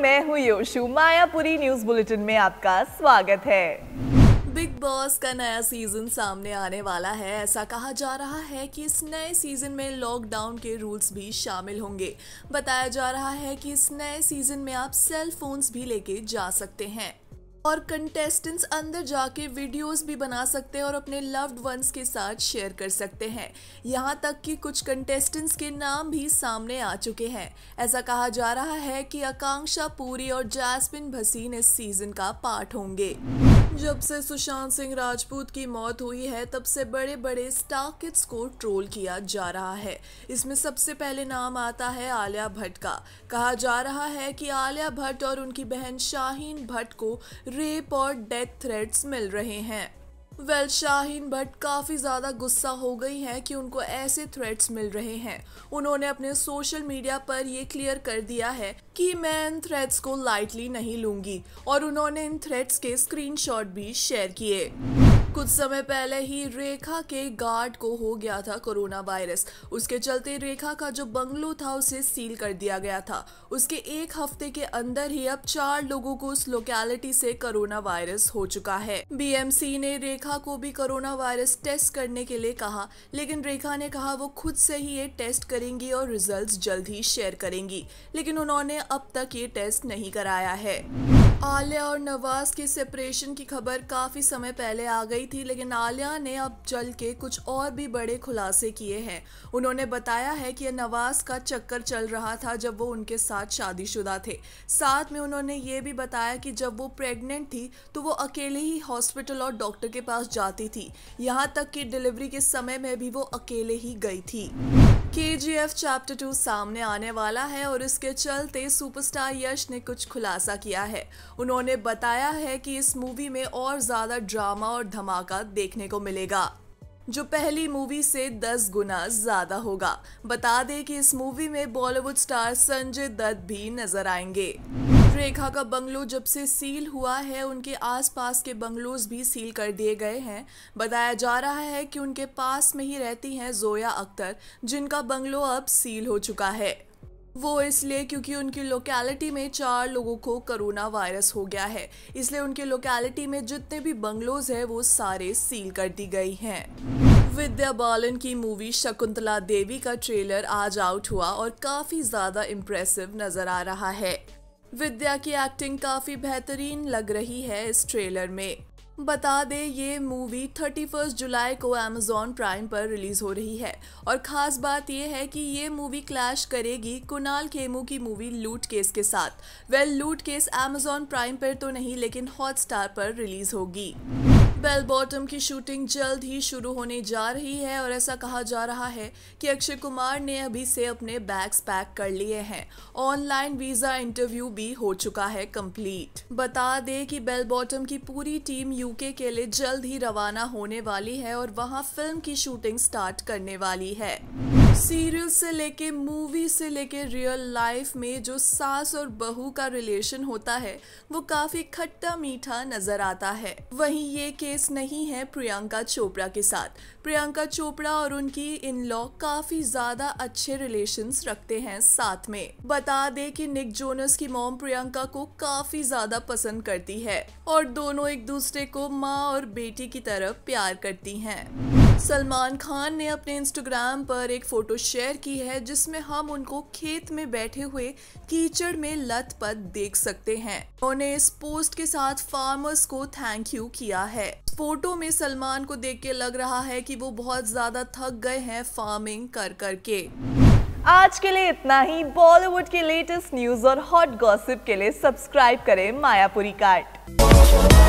मैं हूँ योशु Mayapuri news bulletin में आपका स्वागत है बिग बॉस का नया सीजन सामने आने वाला है ऐसा कहा जा रहा है कि इस नए सीजन में लॉकडाउन के रूल्स भी शामिल होंगे बताया जा रहा है कि इस नए सीजन में आप सेल फोन्स भी लेके जा सकते हैं और कंटेस्टेंट्स अंदर जाके वीडियोस भी बना सकते हैं और अपने लव्ड वंस के साथ शेयर कर सकते हैं यहाँ तक कि कुछ कंटेस्टेंट्स के नाम भी सामने आ चुके हैं ऐसा कहा जा रहा है कि आकांक्षा पूरी और जैस्मिन भसीन इस सीजन का पार्ट होंगे जब से सुशांत सिंह राजपूत की मौत हुई है तब से बड़े बड़े स्टार किड्स को ट्रोल किया जा रहा है इसमें सबसे पहले नाम आता है आलिया भट्ट का कहा जा रहा है कि आलिया भट्ट और उनकी बहन शाहीन भट्ट को रेप और डेथ थ्रेट्स मिल रहे हैं वेल well, शाहीन भट्ट काफ़ी ज़्यादा गुस्सा हो गई हैं कि उनको ऐसे थ्रेट्स मिल रहे हैं उन्होंने अपने सोशल मीडिया पर ये क्लियर कर दिया है कि मैं इन थ्रेट्स को लाइटली नहीं लूँगी और उन्होंने इन थ्रेट्स के स्क्रीनशॉट भी शेयर किए कुछ समय पहले ही रेखा के गार्ड को हो गया था कोरोना वायरस उसके चलते रेखा का जो बंगलो था उसे सील कर दिया गया था उसके एक हफ्ते के अंदर ही अब चार लोगों को उस लोकेलिटी से कोरोना वायरस हो चुका है बीएमसी ने रेखा को भी कोरोना वायरस टेस्ट करने के लिए कहा लेकिन रेखा ने कहा वो खुद से ही ये टेस्ट करेंगी और रिजल्ट जल्द ही शेयर करेंगी लेकिन उन्होंने अब तक ये टेस्ट नहीं कराया है आलिया और नवाज के सेपरेशन की खबर काफ़ी समय पहले आ गई थी लेकिन आलिया ने अब चल के कुछ और भी बड़े खुलासे किए हैं उन्होंने बताया है कि नवाज का चक्कर चल रहा था जब वो उनके साथ शादीशुदा थे साथ में उन्होंने ये भी बताया कि जब वो प्रेग्नेंट थी तो वो अकेले ही हॉस्पिटल और डॉक्टर के पास जाती थी यहाँ तक की डिलीवरी के समय में भी वो अकेले ही गई थी के जी एफ चैप्टर टू सामने आने वाला है और इसके चलते सुपरस्टार यश ने कुछ खुलासा किया है उन्होंने बताया है कि इस मूवी में और ज़्यादा ड्रामा और धमाका देखने को मिलेगा जो पहली मूवी से 10 गुना ज्यादा होगा बता दें कि इस मूवी में बॉलीवुड स्टार संजय दत्त भी नजर आएंगे रेखा का बंगलो जब से सील हुआ है उनके आसपास के बंगलोज भी सील कर दिए गए हैं बताया जा रहा है कि उनके पास में ही रहती हैं जोया अख्तर जिनका बंगलो अब सील हो चुका है वो इसलिए क्योंकि उनकी लोकेलिटी में चार लोगों को कोरोना वायरस हो गया है इसलिए उनके लोकेलिटी में जितने भी बंगलोज हैं वो सारे सील कर दी गई हैं विद्या बालन की मूवी शकुंतला देवी का ट्रेलर आज आउट हुआ और काफ़ी ज़्यादा इम्प्रेसिव नज़र आ रहा है विद्या की एक्टिंग काफ़ी बेहतरीन लग रही है इस ट्रेलर में बता दें ये मूवी 31 जुलाई को अमेजोन प्राइम पर रिलीज़ हो रही है और ख़ास बात यह है कि ये मूवी क्लैश करेगी कुणाल खेमू की मूवी लूट केस के साथ वेल लूट केस अमेजोन प्राइम पर तो नहीं लेकिन हॉटस्टार पर रिलीज़ होगी बेल बॉटम की शूटिंग जल्द ही शुरू होने जा रही है और ऐसा कहा जा रहा है कि अक्षय कुमार ने अभी से अपने बैग्स पैक कर लिए हैं ऑनलाइन वीजा इंटरव्यू भी हो चुका है कंप्लीट बता दे कि बेल बॉटम की पूरी टीम यूके के लिए जल्द ही रवाना होने वाली है और वहां फिल्म की शूटिंग स्टार्ट करने वाली है सीरियल से लेके मूवी से लेके रियल लाइफ में जो सास और बहू का रिलेशन होता है वो काफी खट्टा मीठा नजर आता है वहीं ये केस नहीं है प्रियंका चोपड़ा के साथ प्रियंका चोपड़ा और उनकी इन लॉ काफी ज्यादा अच्छे रिलेशंस रखते हैं साथ में बता दे कि निक जोनस की मॉम प्रियंका को काफी ज्यादा पसंद करती है और दोनों एक दूसरे को माँ और बेटी की तरफ प्यार करती हैं। सलमान खान ने अपने इंस्टाग्राम पर एक फ़ोटो शेयर की है जिसमें हम उनको खेत में बैठे हुए कीचड़ में लत पत देख सकते हैं उन्होंने इस पोस्ट के साथ फार्मर्स को थैंक यू किया है फोटो में सलमान को देख के लग रहा है कि वो बहुत ज़्यादा थक गए हैं फार्मिंग कर कर के आज के लिए इतना ही बॉलीवुड के लेटेस्ट न्यूज़ और हॉट गॉसिप के लिए सब्सक्राइब करें मायापुरी कार्ट